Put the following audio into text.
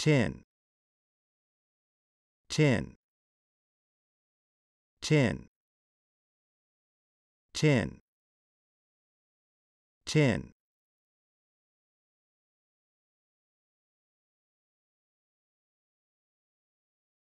10 10 10 10 10